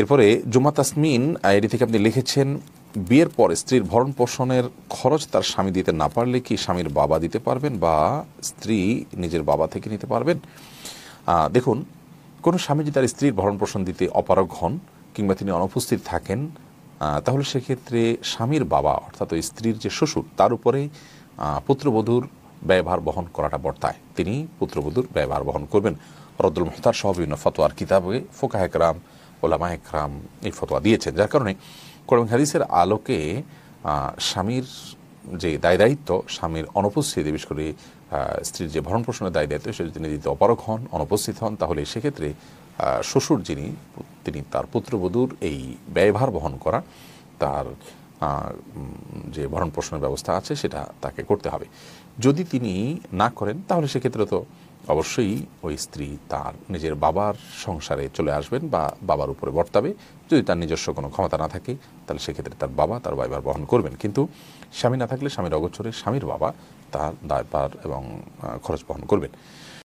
এরপরে জুমা তাসমিন এটি থেকে আপনি লিখেছেন বিয়ের পর স্ত্রীর ভরণ পোষণের খরচ তার স্বামী দিতে না পারলে কি স্বামীর বাবা দিতে পারবেন বা স্ত্রী নিজের বাবা থেকে নিতে পারবেন দেখুন কোনো স্বামী যদি তার স্ত্রীর ভরণ পোষণ দিতে অপারগ হন কিংবা তিনি অনুপস্থিত থাকেন তাহলে সেক্ষেত্রে স্বামীর বাবা অর্থাৎ স্ত্রীর যে শ্বশুর তার উপরে পুত্রবধূর ব্যয়ভার বহন করাটা বর্তায় তিনি পুত্রবধূর ব্যয়ভার বহন করবেন রদুল মেহতার সহ বিভিন্ন ফতোয়ার কিতাবে ফোকাহেকরাম ওলামা একরাম এই ফতোয়া দিয়েছেন যার কারণে কোরআন হাদিসের আলোকে স্বামীর যে দায় দায়িত্ব স্বামীর অনুপস্থিতি বিশেষ করে স্ত্রীর যে ভরণ পোষণের দায় দায়িত্ব সেটা তিনি যদি অপারক হন অনুপস্থিত হন তাহলে সেক্ষেত্রে শ্বশুর যিনি তিনি তার পুত্রবধূর এই ব্যয়ভার বহন করা তার যে ভরণ পোষণের ব্যবস্থা আছে সেটা তাকে করতে হবে যদি তিনি না করেন তাহলে সেক্ষেত্রে তো অবশ্যই ওই স্ত্রী তার নিজের বাবার সংসারে চলে আসবেন বা বাবার উপরে বর্তাবে যদি তার নিজস্ব কোনো ক্ষমতা না থাকে তাহলে সেক্ষেত্রে তার বাবা তার বাইবার বহন করবেন কিন্তু স্বামী না থাকলে স্বামীর অগোচরে স্বামীর বাবা তার দায়ভার এবং খরচ বহন করবেন